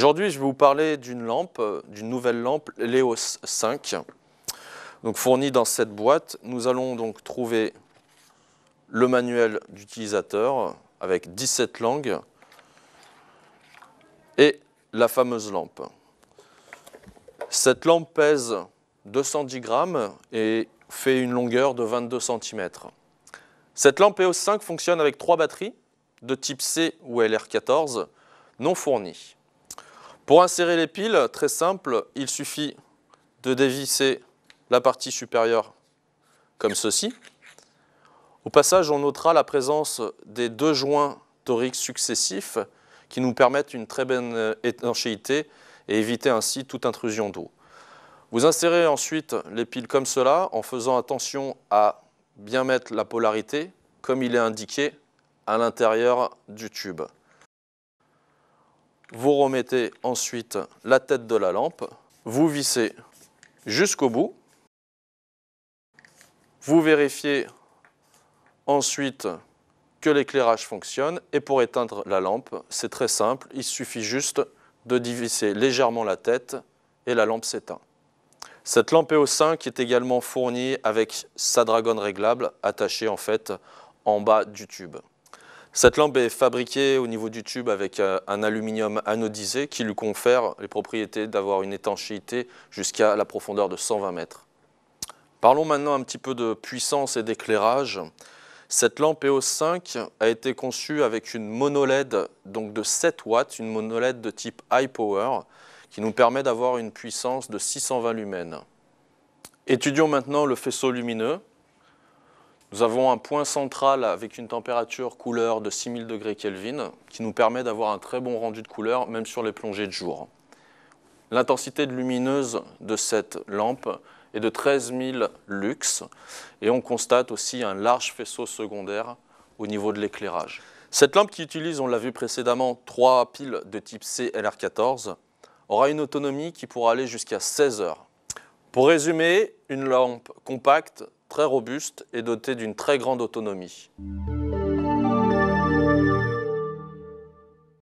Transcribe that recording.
Aujourd'hui, je vais vous parler d'une lampe, euh, d'une nouvelle lampe, l'EOS 5. Donc fournie dans cette boîte, nous allons donc trouver le manuel d'utilisateur avec 17 langues et la fameuse lampe. Cette lampe pèse 210 grammes et fait une longueur de 22 cm. Cette lampe EOS 5 fonctionne avec trois batteries de type C ou LR14 non fournies. Pour insérer les piles, très simple, il suffit de dévisser la partie supérieure comme ceci. Au passage, on notera la présence des deux joints toriques successifs qui nous permettent une très bonne euh, étanchéité et éviter ainsi toute intrusion d'eau. Vous insérez ensuite les piles comme cela en faisant attention à bien mettre la polarité comme il est indiqué à l'intérieur du tube. Vous remettez ensuite la tête de la lampe, vous vissez jusqu'au bout. Vous vérifiez ensuite que l'éclairage fonctionne et pour éteindre la lampe, c'est très simple, il suffit juste de divisser légèrement la tête et la lampe s'éteint. Cette lampe EO5 est également fournie avec sa dragonne réglable attachée en fait en bas du tube. Cette lampe est fabriquée au niveau du tube avec euh, un aluminium anodisé qui lui confère les propriétés d'avoir une étanchéité jusqu'à la profondeur de 120 mètres. Parlons maintenant un petit peu de puissance et d'éclairage. Cette lampe EOS5 a été conçue avec une monoled donc de 7 watts, une monoled de type high power qui nous permet d'avoir une puissance de 620 lumens. Étudions maintenant le faisceau lumineux. Nous avons un point central avec une température couleur de 6000 degrés Kelvin qui nous permet d'avoir un très bon rendu de couleur même sur les plongées de jour. L'intensité lumineuse de cette lampe est de 13 000 lux et on constate aussi un large faisceau secondaire au niveau de l'éclairage. Cette lampe qui utilise, on l'a vu précédemment, trois piles de type CLR14 aura une autonomie qui pourra aller jusqu'à 16 heures. Pour résumer, une lampe compacte très robuste et doté d'une très grande autonomie.